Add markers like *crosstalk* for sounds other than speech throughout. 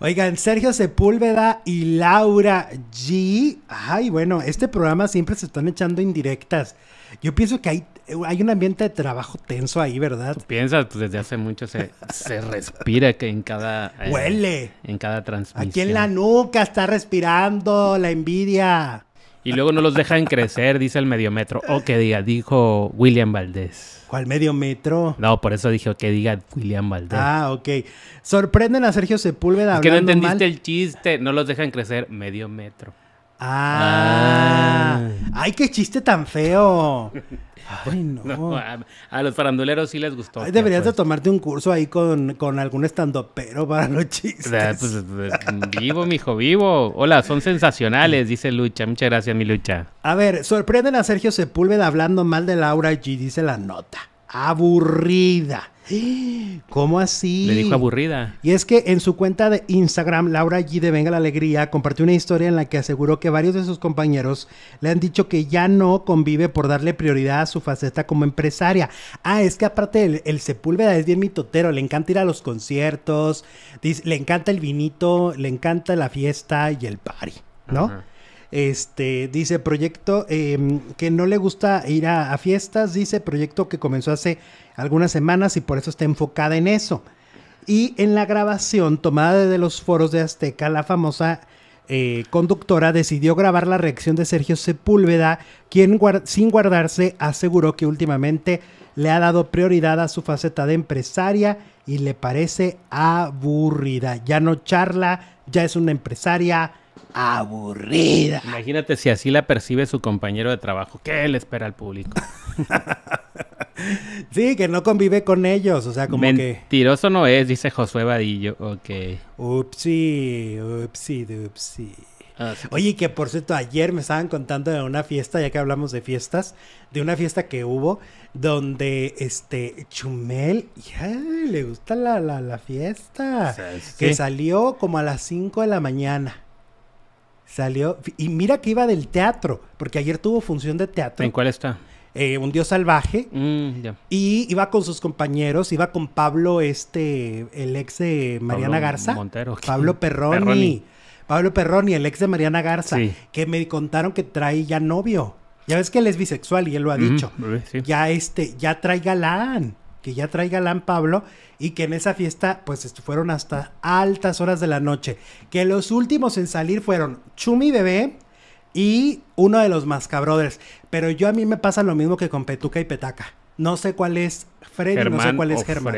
Oigan, Sergio Sepúlveda y Laura G. Ay, bueno, este programa siempre se están echando indirectas. Yo pienso que hay, hay un ambiente de trabajo tenso ahí, ¿verdad? Tú piensas, pues desde hace mucho se, se respira que en cada... Eh, Huele. En cada transmisión. Aquí en la nuca está respirando la envidia. Y luego no los dejan crecer, dice el medio metro. O que diga, dijo William Valdés. ¿Cuál medio metro? No, por eso dije que diga William Valdés. Ah, ok. Sorprenden a Sergio Sepúlveda. Es que no entendiste el chiste. No los dejan crecer, medio metro. ah. ah. Ay, qué chiste tan feo. *laughs* Ay, no. a, los faranduleros sí les gustó. deberías de pues tomarte un curso ahí con, algún estandopero para los chistes. Ah, pues, pues, vivo, mijo, vivo. Hola, son sensacionales, dice Lucha. Muchas gracias, mi Lucha. A ver, sorprenden a Sergio Sepúlveda hablando mal de Laura G, dice la nota aburrida. ¿Cómo así? Le dijo aburrida. Y es que en su cuenta de Instagram, Laura G de Venga la Alegría compartió una historia en la que aseguró que varios de sus compañeros le han dicho que ya no convive por darle prioridad a su faceta como empresaria. Ah, es que aparte el, Sepúlveda es bien mitotero, le encanta ir a los conciertos, le encanta el vinito, le encanta la fiesta y el party, ¿no? Este, dice proyecto em, que no le gusta ir a, fiestas, dice proyecto que comenzó hace algunas semanas y por eso está enfocada en eso. Y en la grabación tomada desde los foros de Azteca, la famosa eh, conductora decidió grabar la reacción de Sergio Sepúlveda, quien sin guardarse aseguró que últimamente le ha dado prioridad a su faceta de empresaria y le parece aburrida. Ya no charla, ya es una empresaria aburrida. Imagínate si así la percibe su compañero de trabajo. ¿Qué le espera al público? *laughs* sí, que no convive con ellos, o sea, como que... Mentiroso no es, dice Josué Vadillo, ok. Upsi, upsi, upsi. Ah, Oye, que por cierto, ayer me estaban contando de una fiesta, ya que hablamos de fiestas, de una fiesta que hubo donde este Chumel le gusta la, la, la fiesta, que salió como a las 5 de la mañana Salió. Y mira que iba del teatro, porque ayer tuvo función de teatro. ¿En cuál está? Eh, un dios salvaje. Mm, y iba con sus compañeros, iba con Pablo, este, el ex de Mariana Garza. Pablo Perroni. Pablo Perroni, el ex de Mariana Garza, que me contaron que trae ya novio. Ya ves que él es bisexual y él lo ha dicho. Ya este, ya trae galán que ya traiga Lan Pablo y que en esa fiesta pues fueron hasta altas horas de la noche. Que los últimos en salir fueron Chumi Bebé y uno de los Mascabroders, Pero yo a mí me pasa lo mismo que con Petuca y Petaca. No sé cuál es Freddy, no sé cuál es Germán.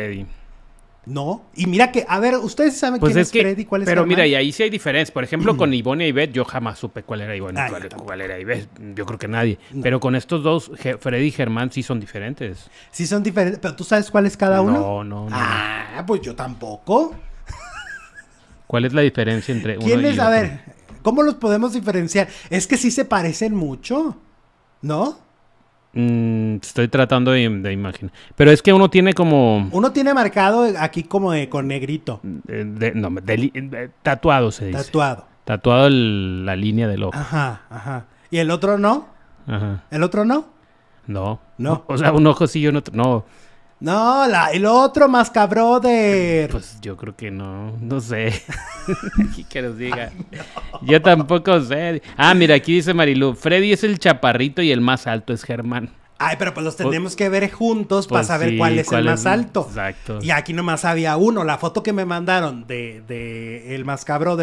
No, y mira que, a ver, ustedes saben pues quién es, Freddy y cuál es Pero mira, y ahí sí hay diferencia. Por ejemplo, con *clears throat* Ivonne y Ivette, yo jamás supe cuál era Ivonne, cuál, cuál, era Ivette. Yo creo que nadie. Pero con estos dos, Freddy y Germán sí son diferentes. Sí son diferentes, pero ¿tú sabes cuál es cada uno? No, no, no. Ah, pues yo tampoco. ¿Cuál es la diferencia entre uno ¿Quién a ver, ¿cómo los podemos diferenciar? Es que sí se parecen mucho, ¿no? Mm, estoy tratando de, de, imaginar. Pero es que uno tiene como. Uno tiene marcado aquí como con negrito. Eh, no, eh, tatuado se dice. Tatuado. Tatuado la línea del ojo. Ajá, ajá. ¿Y el otro no? Ajá. ¿El otro no? No. No. O sea, un ojo sí y un otro. No. No, la, el otro de. Pues yo creo que no, no sé. *laughs* aquí que nos diga. Yo tampoco sé. Ah, mira, aquí dice Marilu, Freddy es el chaparrito y el más alto es Germán. Ay, pero pues los tenemos que ver juntos para pues saber cuál es el más alto. Exacto. Y aquí nomás había uno. La foto que me mandaron de, de el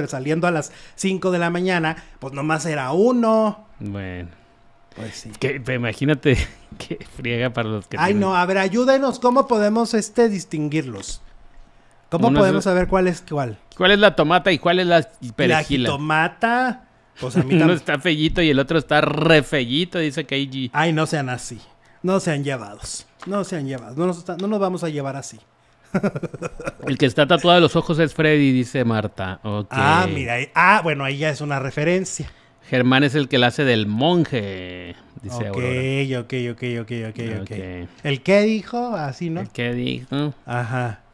saliendo a las 5 de la mañana, pues nomás era uno. Bueno. Pues que, imagínate *laughs* que friega para los que. Ay, no, a ver, ayúdenos, ¿cómo podemos este distinguirlos? ¿Cómo podemos saber cuál es cuál? ¿Cuál es la tomata y cuál es la perejila? La tomata. Pues *laughs* Uno está fellito y el otro está re fellito, dice KG. Ay, no sean así. No sean llevados. No sean llevados. No nos, no nos vamos a llevar así. *laughs* El que está tatuado de los ojos es Freddy, dice Marta. Ah, mira. Ah, bueno, ahí ya es una referencia. Germán es el que la hace del monje, dice okay, Aurora. ok, ok, ok, ok, ok. ¿El qué dijo? Así, ¿no? ¿El qué dijo? Ajá.